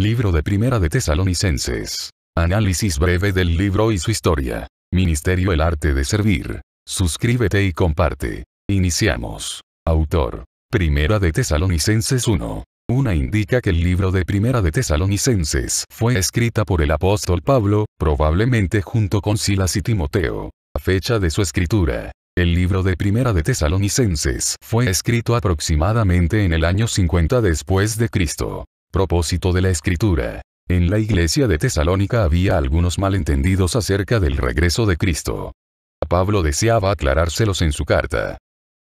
Libro de Primera de Tesalonicenses. Análisis breve del libro y su historia. Ministerio El arte de servir. Suscríbete y comparte. Iniciamos. Autor. Primera de Tesalonicenses 1. Una indica que el libro de Primera de Tesalonicenses fue escrita por el apóstol Pablo, probablemente junto con Silas y Timoteo. A fecha de su escritura. El libro de Primera de Tesalonicenses fue escrito aproximadamente en el año 50 después de Cristo. Propósito de la escritura. En la iglesia de Tesalónica había algunos malentendidos acerca del regreso de Cristo. Pablo deseaba aclarárselos en su carta.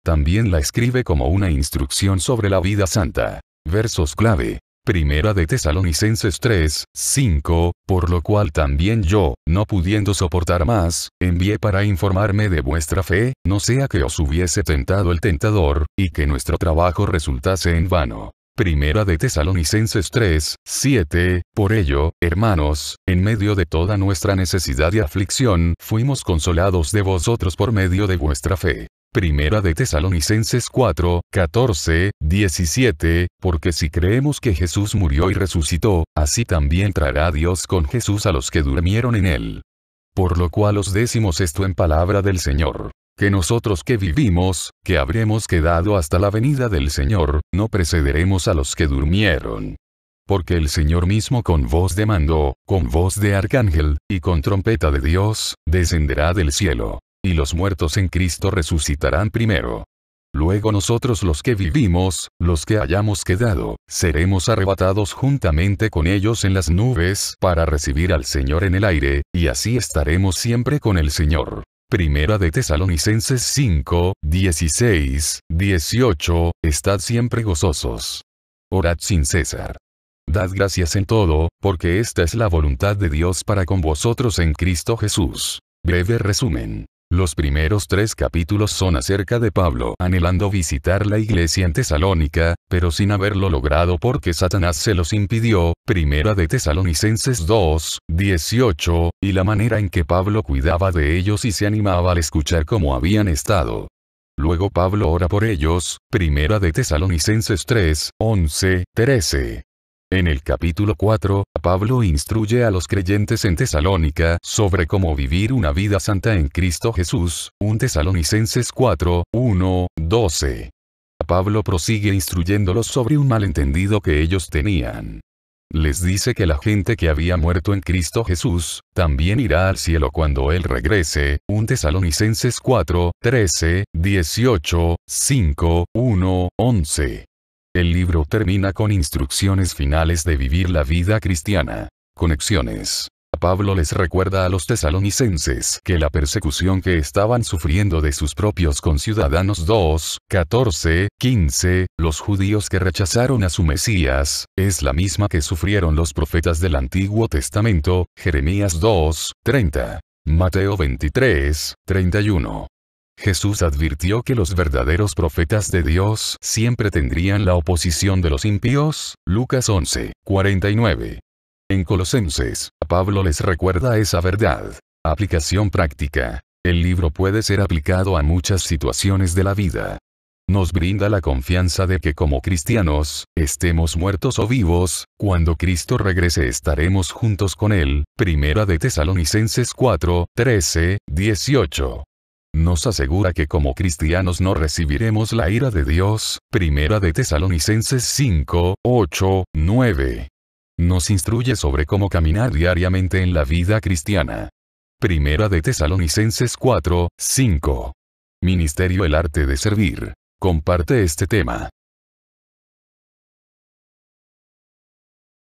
También la escribe como una instrucción sobre la vida santa. Versos clave. Primera de Tesalonicenses 3, 5, por lo cual también yo, no pudiendo soportar más, envié para informarme de vuestra fe, no sea que os hubiese tentado el tentador, y que nuestro trabajo resultase en vano. Primera de Tesalonicenses 3, 7, por ello, hermanos, en medio de toda nuestra necesidad y aflicción, fuimos consolados de vosotros por medio de vuestra fe. Primera de Tesalonicenses 4, 14, 17, porque si creemos que Jesús murió y resucitó, así también traerá Dios con Jesús a los que durmieron en él. Por lo cual os decimos esto en palabra del Señor que nosotros que vivimos, que habremos quedado hasta la venida del Señor, no precederemos a los que durmieron. Porque el Señor mismo con voz de mando, con voz de arcángel, y con trompeta de Dios, descenderá del cielo. Y los muertos en Cristo resucitarán primero. Luego nosotros los que vivimos, los que hayamos quedado, seremos arrebatados juntamente con ellos en las nubes para recibir al Señor en el aire, y así estaremos siempre con el Señor. Primera de Tesalonicenses 5, 16, 18, estad siempre gozosos. Orad sin cesar. Dad gracias en todo, porque esta es la voluntad de Dios para con vosotros en Cristo Jesús. Breve resumen. Los primeros tres capítulos son acerca de Pablo anhelando visitar la iglesia en Tesalónica, pero sin haberlo logrado porque Satanás se los impidió, primera de Tesalonicenses 2, 18, y la manera en que Pablo cuidaba de ellos y se animaba al escuchar cómo habían estado. Luego Pablo ora por ellos, primera de Tesalonicenses 3, 11, 13. En el capítulo 4, Pablo instruye a los creyentes en Tesalónica sobre cómo vivir una vida santa en Cristo Jesús, Un Tesalonicenses 4, 1, 12. Pablo prosigue instruyéndolos sobre un malentendido que ellos tenían. Les dice que la gente que había muerto en Cristo Jesús, también irá al cielo cuando Él regrese, Un Tesalonicenses 4, 13, 18, 5, 1, 11. El libro termina con instrucciones finales de vivir la vida cristiana. Conexiones. Pablo les recuerda a los tesalonicenses que la persecución que estaban sufriendo de sus propios conciudadanos 2, 14, 15, los judíos que rechazaron a su Mesías, es la misma que sufrieron los profetas del Antiguo Testamento, Jeremías 2, 30. Mateo 23, 31. Jesús advirtió que los verdaderos profetas de Dios siempre tendrían la oposición de los impíos, Lucas 11, 49. En Colosenses, Pablo les recuerda esa verdad. Aplicación práctica. El libro puede ser aplicado a muchas situaciones de la vida. Nos brinda la confianza de que como cristianos, estemos muertos o vivos, cuando Cristo regrese estaremos juntos con Él. Primera de Tesalonicenses 4, 13, 18. Nos asegura que como cristianos no recibiremos la ira de Dios, primera de Tesalonicenses 5, 8, 9. Nos instruye sobre cómo caminar diariamente en la vida cristiana. Primera de Tesalonicenses 4, 5. Ministerio El Arte de Servir. Comparte este tema.